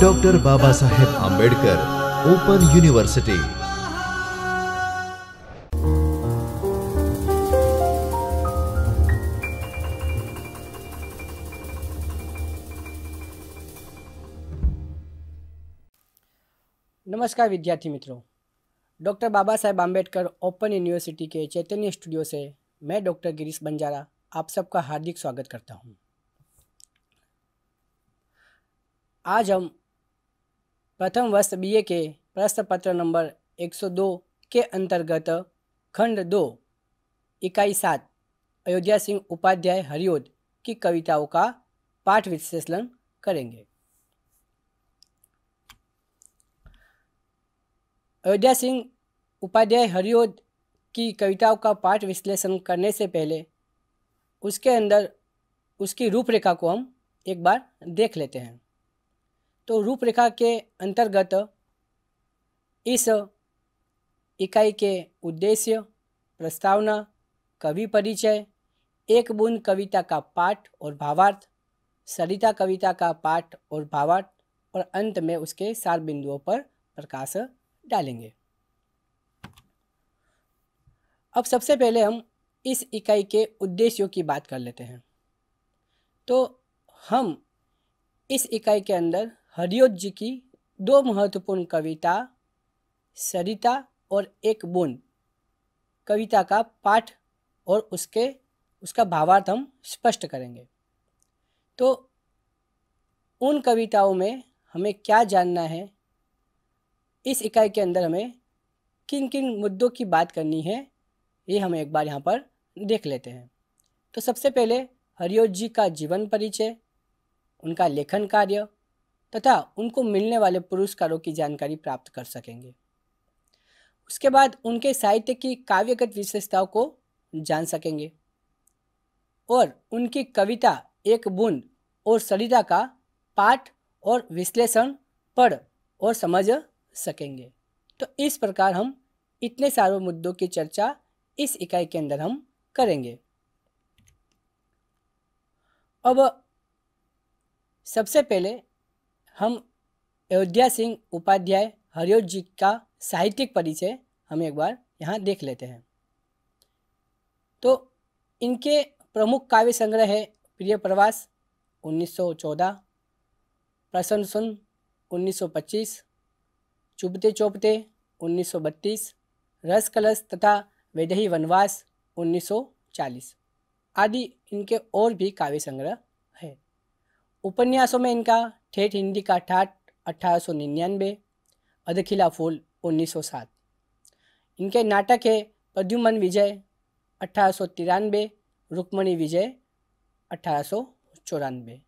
doctor Baba Saheb Ambedkar open university नमस्कार विद्यार्थी मित्रों doctor Baba Saheb Ambedkar open university के चैतन्य स्टूडियो से मैं डॉक्टर गिरीश बंजारा आप सबका हार्दिक स्वागत करता हूँ आज हम प्रथम वर्ष बीए के प्रश्न पत्र नंबर 102 के अंतर्गत खंड दो इकाई सात अयोध्या सिंह उपाध्याय हरिओद की कविताओं का पाठ विश्लेषण करेंगे अयोध्या सिंह उपाध्याय हरिओद की कविताओं का पाठ विश्लेषण करने से पहले उसके अंदर उसकी रूपरेखा को हम एक बार देख लेते हैं तो रूपरेखा के अंतर्गत इस इकाई के उद्देश्य प्रस्तावना कवि परिचय एक बूंद कविता का पाठ और भावार्थ सरिता कविता का पाठ और भावार्थ और अंत में उसके सार बिंदुओं पर प्रकाश डालेंगे अब सबसे पहले हम इस इकाई के उद्देश्यों की बात कर लेते हैं तो हम इस इकाई के अंदर हरिओत जी की दो महत्वपूर्ण कविता सरिता और एक बोन कविता का पाठ और उसके उसका भावार्थ हम स्पष्ट करेंगे तो उन कविताओं में हमें क्या जानना है इस इकाई के अंदर हमें किन किन मुद्दों की बात करनी है ये हम एक बार यहाँ पर देख लेते हैं तो सबसे पहले हरिओत जी का जीवन परिचय उनका लेखन कार्य तथा उनको मिलने वाले पुरस्कारों की जानकारी प्राप्त कर सकेंगे उसके बाद उनके साहित्य की काव्यगत विशेषताओं को जान सकेंगे और उनकी कविता एक बुंद और सरिता का पाठ और विश्लेषण पढ़ और समझ सकेंगे तो इस प्रकार हम इतने सारे मुद्दों की चर्चा इस इकाई के अंदर हम करेंगे अब सबसे पहले हम अयोध्या सिंह उपाध्याय हरिओत जी का साहित्यिक परिचय हम एक बार यहाँ देख लेते हैं तो इनके प्रमुख काव्य संग्रह है प्रिय प्रवास 1914, प्रसन्न सुन 1925, चुपते चौपते 1932, रस कलश तथा वेदही वनवास 1940 आदि इनके और भी काव्य संग्रह उपन्यासों में इनका ठेठ हिंदी का ठाठ अट्ठारह सौ निन्यानवे अधखिला फूल उन्नीस सौ सात इनके नाटक है प्रद्युमन विजय अट्ठारह सौ तिरानवे रुक्मणी विजय अट्ठारह सौ चौरानवे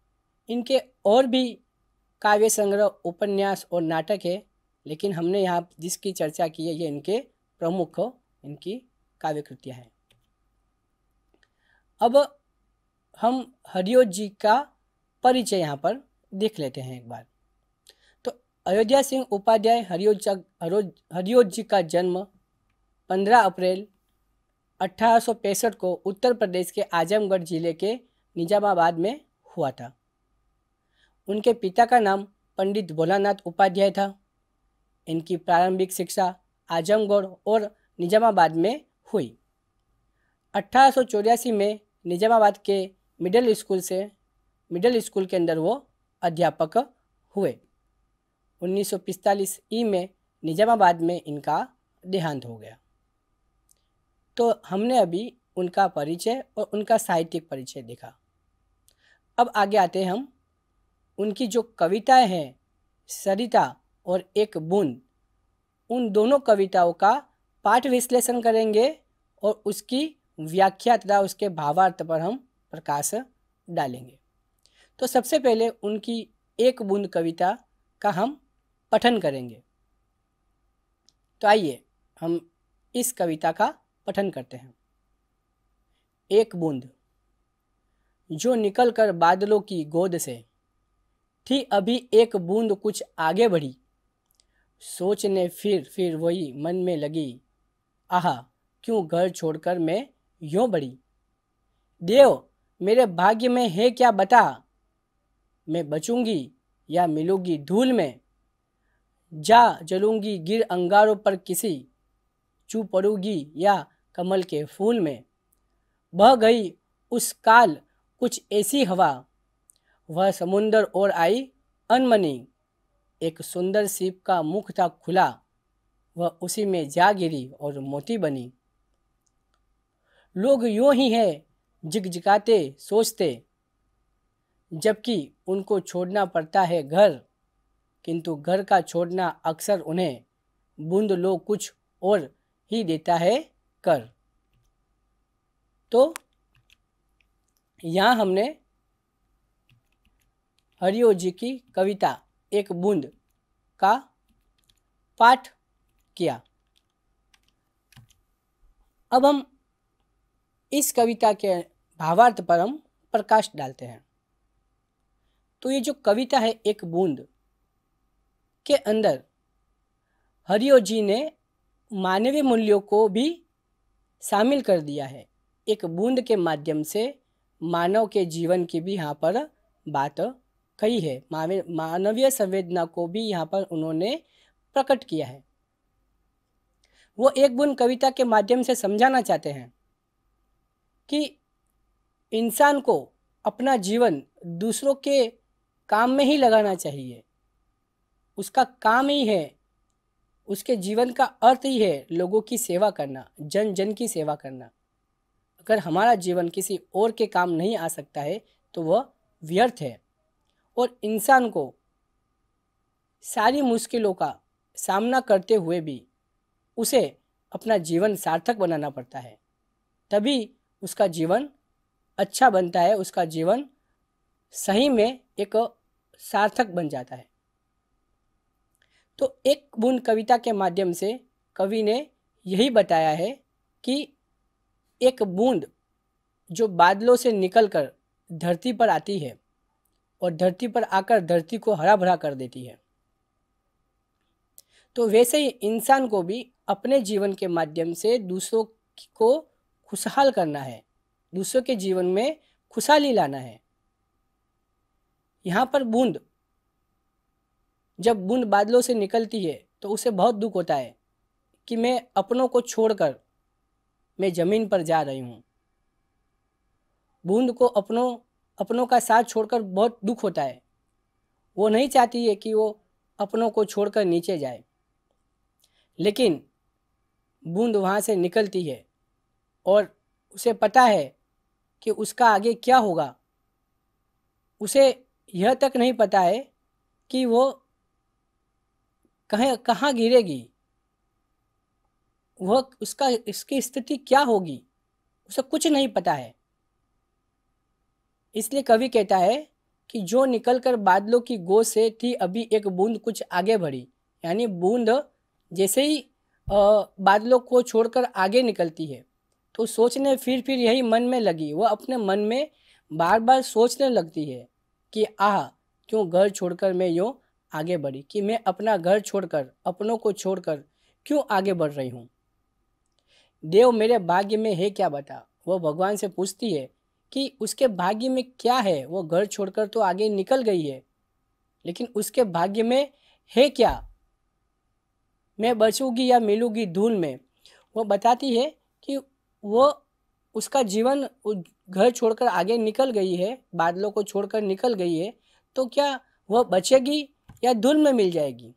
इनके और भी काव्य संग्रह उपन्यास और नाटक है लेकिन हमने यहाँ जिसकी चर्चा की है ये इनके प्रमुख इनकी काव्य कृतियाँ हैं अब हम हरिओ जी का परिचय यहाँ पर देख लेते हैं एक बार तो अयोध्या सिंह उपाध्याय हरिओज हरिओज जी का जन्म 15 अप्रैल अठारह को उत्तर प्रदेश के आजमगढ़ जिले के निजामाबाद में हुआ था उनके पिता का नाम पंडित भोलानाथ उपाध्याय था इनकी प्रारंभिक शिक्षा आजमगढ़ और निजामाबाद में हुई अट्ठारह में निजामाबाद के मिडिल स्कूल से मिडिल स्कूल के अंदर वो अध्यापक हुए 1945 ई में निजामाबाद में इनका देहांत हो गया तो हमने अभी उनका परिचय और उनका साहित्यिक परिचय देखा अब आगे आते हैं हम उनकी जो कविताएं हैं सरिता और एक बूंद उन दोनों कविताओं का पाठ विश्लेषण करेंगे और उसकी व्याख्या तथा उसके भावार्थ पर हम प्रकाश डालेंगे तो सबसे पहले उनकी एक बूंद कविता का हम पठन करेंगे तो आइए हम इस कविता का पठन करते हैं एक बूंद जो निकल कर बादलों की गोद से थी अभी एक बूंद कुछ आगे बढ़ी सोचने फिर फिर वही मन में लगी आहा क्यों घर छोड़कर मैं यूँ बढ़ी देव मेरे भाग्य में है क्या बता मैं बचूंगी या मिलूंगी धूल में जा जलूंगी गिर अंगारों पर किसी चू पड़ूंगी या कमल के फूल में बह गई उस काल कुछ ऐसी हवा वह समुंदर और आई अनमनी एक सुंदर सीप का मुख था खुला वह उसी में जा गिरी और मोती बनी लोग यूं ही है जिगजिगाते सोचते जबकि उनको छोड़ना पड़ता है घर किंतु घर का छोड़ना अक्सर उन्हें बूंद लो कुछ और ही देता है कर तो यहाँ हमने हरिओ जी की कविता एक बूंद का पाठ किया अब हम इस कविता के भावार्थ पर हम प्रकाश डालते हैं तो ये जो कविता है एक बूंद के अंदर हरिओ जी ने मानवीय मूल्यों को भी शामिल कर दिया है एक बूंद के माध्यम से मानव के जीवन की भी यहाँ पर बात कही है मानवीय संवेदना को भी यहाँ पर उन्होंने प्रकट किया है वो एक बूंद कविता के माध्यम से समझाना चाहते हैं कि इंसान को अपना जीवन दूसरों के काम में ही लगाना चाहिए उसका काम ही है उसके जीवन का अर्थ ही है लोगों की सेवा करना जन जन की सेवा करना अगर हमारा जीवन किसी और के काम नहीं आ सकता है तो वह व्यर्थ है और इंसान को सारी मुश्किलों का सामना करते हुए भी उसे अपना जीवन सार्थक बनाना पड़ता है तभी उसका जीवन अच्छा बनता है उसका जीवन सही में एक सार्थक बन जाता है तो एक बूंद कविता के माध्यम से कवि ने यही बताया है कि एक बूंद जो बादलों से निकलकर धरती पर आती है और धरती पर आकर धरती को हरा भरा कर देती है तो वैसे ही इंसान को भी अपने जीवन के माध्यम से दूसरों को खुशहाल करना है दूसरों के जीवन में खुशहाली लाना है यहाँ पर बूंद जब बूंद बादलों से निकलती है तो उसे बहुत दुख होता है कि मैं अपनों को छोड़कर मैं ज़मीन पर जा रही हूँ बूंद को अपनों अपनों का साथ छोड़कर बहुत दुख होता है वो नहीं चाहती है कि वो अपनों को छोड़कर नीचे जाए लेकिन बूंद वहाँ से निकलती है और उसे पता है कि उसका आगे क्या होगा उसे यह तक नहीं पता है कि वो कहें कहाँ गिरेगी वह उसका इसकी स्थिति क्या होगी उसे कुछ नहीं पता है इसलिए कवि कहता है कि जो निकलकर बादलों की गो से थी अभी एक बूंद कुछ आगे बढ़ी यानी बूंद जैसे ही बादलों को छोड़कर आगे निकलती है तो सोचने फिर फिर यही मन में लगी वह अपने मन में बार बार सोचने लगती है कि आह क्यों घर छोड़कर मैं यूँ आगे बढ़ी कि मैं अपना घर छोड़कर अपनों को छोड़कर क्यों आगे बढ़ रही हूँ देव मेरे भाग्य में है क्या बता वो भगवान से पूछती है कि उसके भाग्य में क्या है वो घर छोड़कर तो आगे निकल गई है लेकिन उसके भाग्य में है क्या मैं बचूंगी या मिलूंगी धूल में वो बताती है कि वो उसका जीवन घर छोड़कर आगे निकल गई है बादलों को छोड़कर निकल गई है तो क्या वह बचेगी या धुल में मिल जाएगी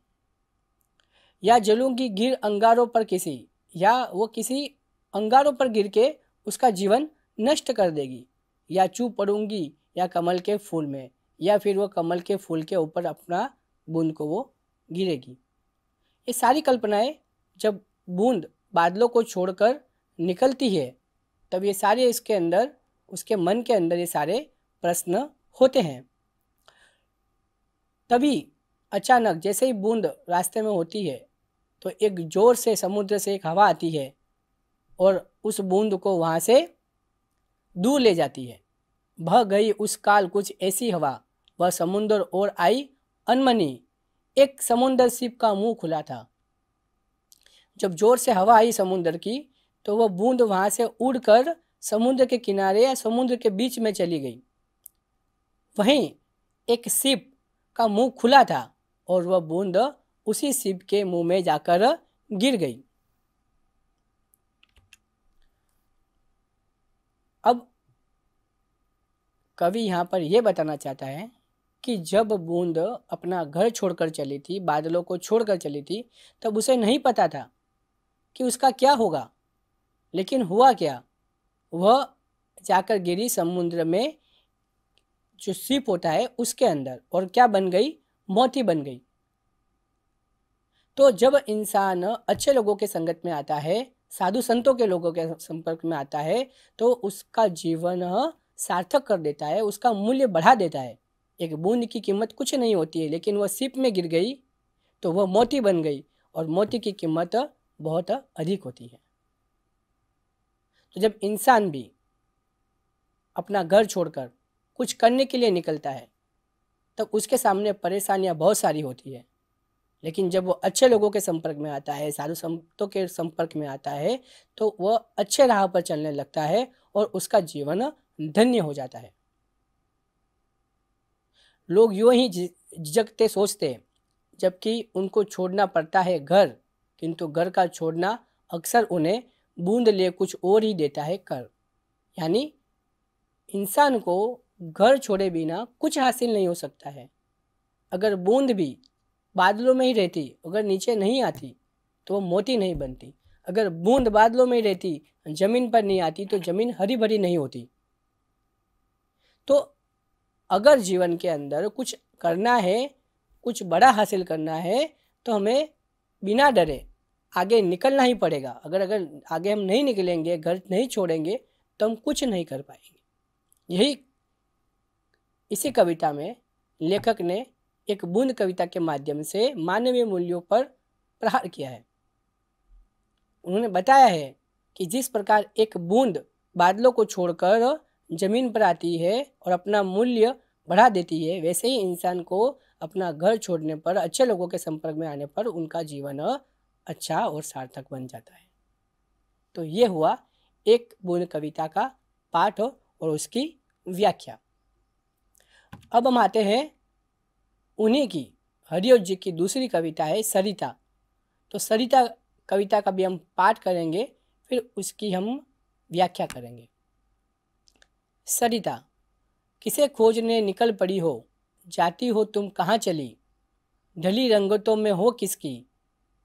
या जलूंगी गिर अंगारों पर किसी या वो किसी अंगारों पर गिर के उसका जीवन नष्ट कर देगी या चू पड़ूंगी या कमल के फूल में या फिर वो कमल के फूल के ऊपर अपना बूंद को वो गिरेगी ये सारी कल्पनाएं जब बूंद बादलों को छोड़कर निकलती है तब ये सारे इसके अंदर उसके मन के अंदर ये सारे प्रश्न होते हैं तभी अचानक जैसे ही बूंद रास्ते में होती है तो एक जोर से समुद्र से एक हवा आती है और उस बूंद को वहाँ से दूर ले जाती है बह गई उस काल कुछ ऐसी हवा वह समुद्र और आई अनमनी एक समुंदर सिप का मुंह खुला था जब जोर से हवा आई समुद्र की तो वह बूंद वहाँ से उड़कर समुद्र के किनारे या समुद्र के बीच में चली गई वहीं एक सिप का मुंह खुला था और वह बूंद उसी सिप के मुंह में जाकर गिर गई अब कवि यहाँ पर यह बताना चाहता है कि जब बूंद अपना घर छोड़कर चली थी बादलों को छोड़कर चली थी तब उसे नहीं पता था कि उसका क्या होगा लेकिन हुआ क्या वह जाकर गिरी समुद्र में जो सीप होता है उसके अंदर और क्या बन गई मोती बन गई तो जब इंसान अच्छे लोगों के संगत में आता है साधु संतों के लोगों के संपर्क में आता है तो उसका जीवन सार्थक कर देता है उसका मूल्य बढ़ा देता है एक बूंद की कीमत कुछ नहीं होती है लेकिन वह सीप में गिर गई तो वह मोती बन गई और मोती की कीमत बहुत अधिक होती है तो जब इंसान भी अपना घर छोड़कर कुछ करने के लिए निकलता है तब तो उसके सामने परेशानियाँ बहुत सारी होती है लेकिन जब वो अच्छे लोगों के संपर्क में आता है साधु संतों के संपर्क में आता है तो वह अच्छे राह पर चलने लगता है और उसका जीवन धन्य हो जाता है लोग यूँ ही झिझकते सोचते जबकि उनको छोड़ना पड़ता है घर किंतु घर का छोड़ना अक्सर उन्हें बूंद ले कुछ और ही देता है कर यानी इंसान को घर छोड़े बिना कुछ हासिल नहीं हो सकता है अगर बूंद भी बादलों में ही रहती अगर नीचे नहीं आती तो वो मोती नहीं बनती अगर बूंद बादलों में ही रहती जमीन पर नहीं आती तो जमीन हरी भरी नहीं होती तो अगर जीवन के अंदर कुछ करना है कुछ बड़ा हासिल करना है तो हमें बिना डरे आगे निकलना ही पड़ेगा अगर अगर आगे हम नहीं निकलेंगे घर नहीं छोड़ेंगे तो हम कुछ नहीं कर पाएंगे यही इसी कविता में लेखक ने एक बूंद कविता के माध्यम से मानवीय मूल्यों पर प्रहार किया है उन्होंने बताया है कि जिस प्रकार एक बूंद बादलों को छोड़कर जमीन पर आती है और अपना मूल्य बढ़ा देती है वैसे ही इंसान को अपना घर छोड़ने पर अच्छे लोगों के संपर्क में आने पर उनका जीवन अच्छा और सार्थक बन जाता है तो ये हुआ एक बोल कविता का पाठ और उसकी व्याख्या अब हम आते हैं उन्हीं की हरिओ जी की दूसरी कविता है सरिता तो सरिता कविता का भी हम पाठ करेंगे फिर उसकी हम व्याख्या करेंगे सरिता किसे खोजने निकल पड़ी हो जाती हो तुम कहाँ चली ढली रंगतों में हो किसकी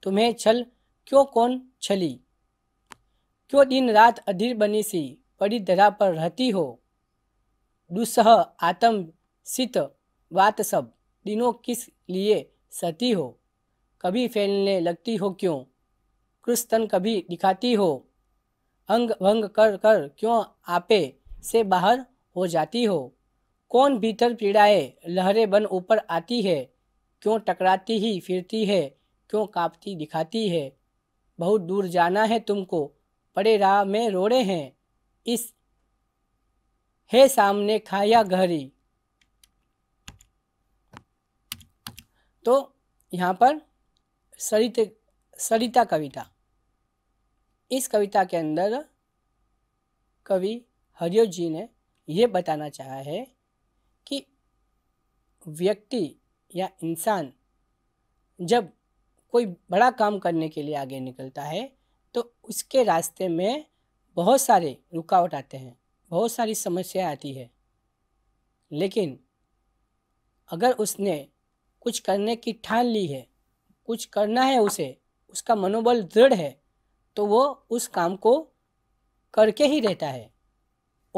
तुम्हें छल क्यों कौन छली क्यों दिन रात अधीर बनी सी पड़ी धरा पर रहती हो दुसह आतम सित बात सब दिनों किस लिए सती हो कभी फैलने लगती हो क्यों कृस्तन कभी दिखाती हो अंग भंग कर कर क्यों आपे से बाहर हो जाती हो कौन भीतर पीड़ाए लहरें बन ऊपर आती है क्यों टकराती ही फिरती है क्यों कांपती दिखाती है बहुत दूर जाना है तुमको पड़े राह में रोड़े हैं इस हे सामने खाया गहरी तो यहाँ पर सरित सरिता कविता इस कविता के अंदर कवि हरिओ जी ने यह बताना चाहा है कि व्यक्ति या इंसान जब कोई बड़ा काम करने के लिए आगे निकलता है तो उसके रास्ते में बहुत सारे रुकावट आते हैं बहुत सारी समस्याएं आती है लेकिन अगर उसने कुछ करने की ठान ली है कुछ करना है उसे उसका मनोबल दृढ़ है तो वो उस काम को करके ही रहता है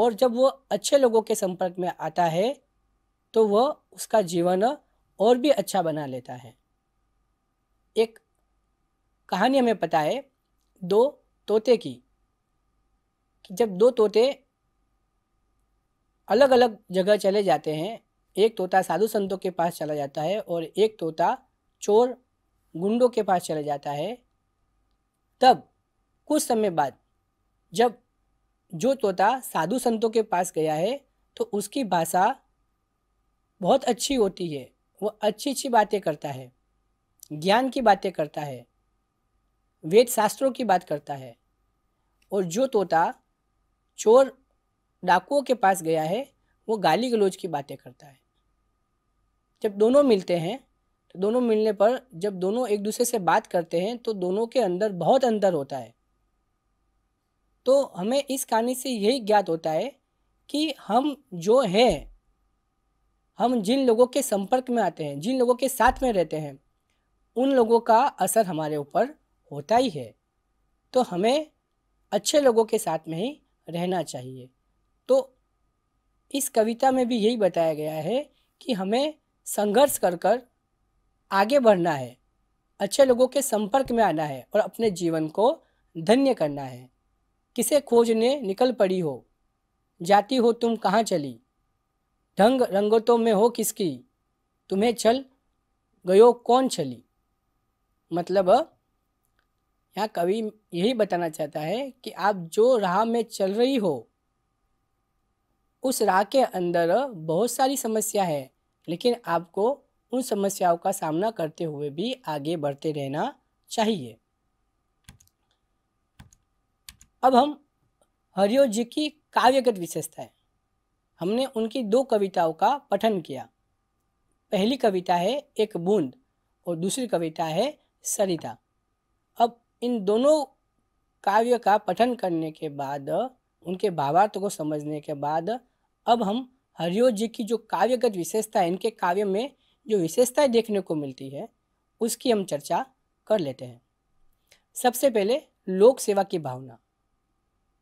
और जब वो अच्छे लोगों के संपर्क में आता है तो वह उसका जीवन और भी अच्छा बना लेता है एक कहानी हमें पता है दो तोते की कि जब दो तोते अलग अलग जगह चले जाते हैं एक तोता साधु संतों के पास चला जाता है और एक तोता चोर गुंडों के पास चला जाता है तब कुछ समय बाद जब जो तोता साधु संतों के पास गया है तो उसकी भाषा बहुत अच्छी होती है वो अच्छी अच्छी बातें करता है ज्ञान की बातें करता है वेद शास्त्रों की बात करता है और जो तोता चोर डाकुओं के पास गया है वो गाली गलोज की बातें करता है जब दोनों मिलते हैं तो दोनों मिलने पर जब दोनों एक दूसरे से बात करते हैं तो दोनों के अंदर बहुत अंतर होता है तो हमें इस कहानी से यही ज्ञात होता है कि हम जो हैं हम जिन लोगों के संपर्क में आते हैं जिन लोगों के साथ में रहते हैं उन लोगों का असर हमारे ऊपर होता ही है तो हमें अच्छे लोगों के साथ में ही रहना चाहिए तो इस कविता में भी यही बताया गया है कि हमें संघर्ष कर कर आगे बढ़ना है अच्छे लोगों के संपर्क में आना है और अपने जीवन को धन्य करना है किसे खोजने निकल पड़ी हो जाती हो तुम कहाँ चली ढंग रंगतों तो में हो किसकी तुम्हें चल गयो कौन चली मतलब यहाँ कवि यही बताना चाहता है कि आप जो राह में चल रही हो उस राह के अंदर बहुत सारी समस्या है लेकिन आपको उन समस्याओं का सामना करते हुए भी आगे बढ़ते रहना चाहिए अब हम हरिओ जी की काव्यगत विशेषताएं हमने उनकी दो कविताओं का पठन किया पहली कविता है एक बूंद और दूसरी कविता है सरिता अब इन दोनों काव्य का पठन करने के बाद उनके भावार्थ को समझने के बाद अब हम हरिओज जी की जो काव्यगत विशेषता है इनके काव्य में जो विशेषताएं देखने को मिलती है उसकी हम चर्चा कर लेते हैं सबसे पहले लोक सेवा की भावना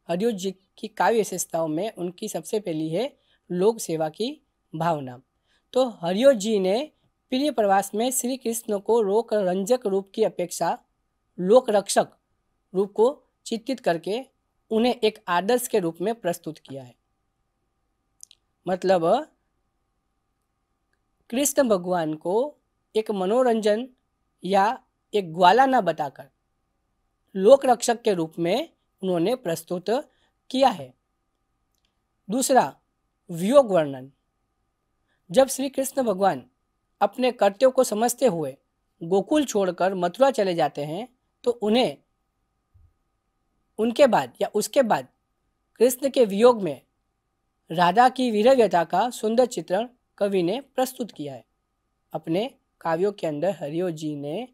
हरिओ जी की काव्य विशेषताओं में उनकी सबसे पहली है लोक सेवा की भावना तो हरिओज जी ने प्रिय प्रवास में श्री कृष्ण को रोक रंजक रूप की अपेक्षा लोक रक्षक रूप को चित्रित करके उन्हें एक आदर्श के रूप में प्रस्तुत किया है मतलब कृष्ण भगवान को एक मनोरंजन या एक ग्वाला न बताकर लोक रक्षक के रूप में उन्होंने प्रस्तुत किया है दूसरा वियोग वर्णन जब श्री कृष्ण भगवान अपने कर्तव्य को समझते हुए गोकुल छोड़कर मथुरा चले जाते हैं तो उन्हें उनके बाद या उसके बाद कृष्ण के वियोग में राधा की वीरव्यता का सुंदर चित्रण कवि ने प्रस्तुत किया है अपने काव्यों के अंदर हरिओ जी ने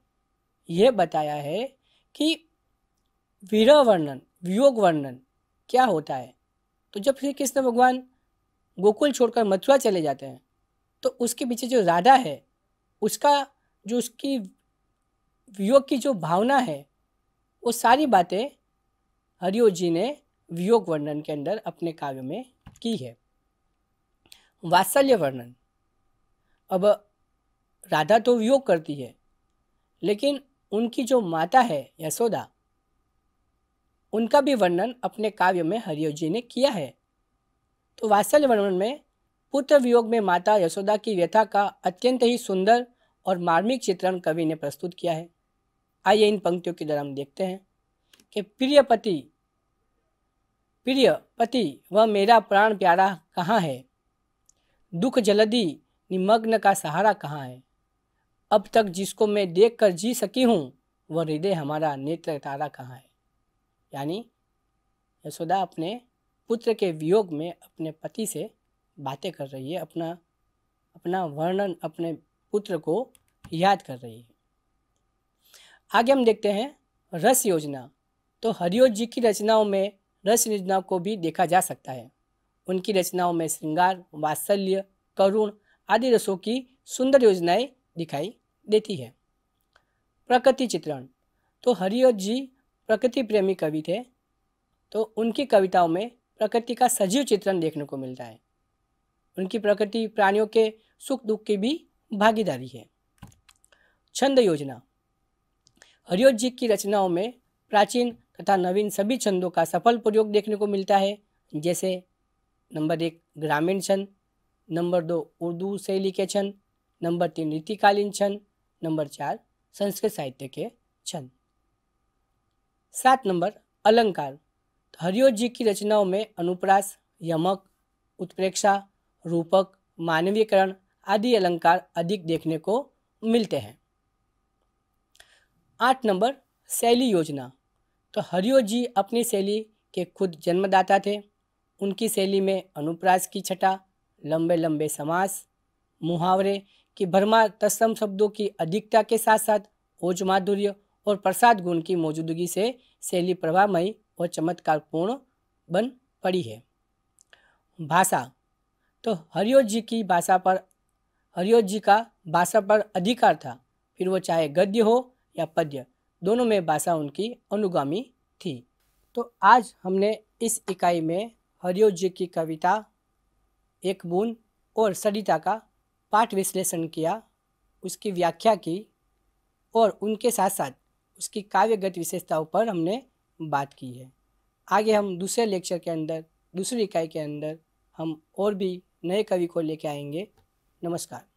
यह बताया है कि वीर वर्णन वियोग वर्णन क्या होता है तो जब श्री कृष्ण भगवान गोकुल छोड़कर मथुरा चले जाते हैं तो उसके पीछे जो राधा है उसका जो उसकी वियोग की जो भावना है वो सारी बातें हरिओ जी ने वियोग वर्णन के अंदर अपने काव्य में की है वात्सल्य वर्णन अब राधा तो वियोग करती है लेकिन उनकी जो माता है यशोदा उनका भी वर्णन अपने काव्य में हरिओ जी ने किया है तो वात्सल्य वर्णन में पुत्र वियोग में माता यशोदा की व्यथा का अत्यंत ही सुंदर और मार्मिक चित्रण कवि ने प्रस्तुत किया है आइए इन पंक्तियों की तरह हम देखते हैं कि प्रिय पति प्रिय पति वह मेरा प्राण प्यारा कहाँ है दुख जलदी निमग्न का सहारा कहाँ है अब तक जिसको मैं देख कर जी सकी हूँ वह हृदय हमारा नेत्र तारा कहाँ है यानी यशोदा अपने पुत्र के वियोग में अपने पति से बातें कर रही है अपना अपना वर्णन अपने पुत्र को याद कर रही है आगे हम देखते हैं रस योजना तो हरिओत जी की रचनाओं में रस योजना को भी देखा जा सकता है उनकी रचनाओं में श्रृंगार वात्सल्य करुण आदि रसों की सुंदर योजनाएं दिखाई देती है प्रकृति चित्रण तो हरिओत जी प्रकृति प्रेमी कवि थे तो उनकी कविताओं में प्रकृति का सजीव चित्रण देखने को मिलता है उनकी प्रकृति प्राणियों के सुख दुख की भी भागीदारी है छंद योजना हरिओज जी की रचनाओं में प्राचीन तथा नवीन सभी छंदों का सफल प्रयोग देखने को मिलता है जैसे नंबर एक ग्रामीण छंद नंबर दो उर्दू शैली के छंद नंबर तीन नीतिकालीन छंद नंबर चार संस्कृत साहित्य के छंद सात नंबर अलंकार हरिओज जी की रचनाओं में अनुप्रास यमक उत्प्रेक्षा रूपक मानवीकरण आदि अलंकार अधिक देखने को मिलते हैं आठ नंबर शैली योजना तो हरिओ जी अपनी शैली के खुद जन्मदाता थे उनकी शैली में अनुप्रास की छटा लंबे लंबे समास मुहावरे की भरमा तत्सम शब्दों की अधिकता के साथ साथ ओज माधुर्य और प्रसाद गुण की मौजूदगी से शैली प्रभामयी और चमत्कारपूर्ण बन पड़ी है भाषा तो हरिओ जी की भाषा पर हरिओ जी का भाषा पर अधिकार था फिर वो चाहे गद्य हो या पद्य दोनों में भाषा उनकी अनुगामी थी तो आज हमने इस इकाई में हरिओ जी की कविता एक बूंद और सरिता का पाठ विश्लेषण किया उसकी व्याख्या की और उनके साथ साथ उसकी काव्यगत विशेषताओं पर हमने बात की है आगे हम दूसरे लेक्चर के अंदर दूसरी इकाई के अंदर हम और भी नए कवि को लेके आएंगे नमस्कार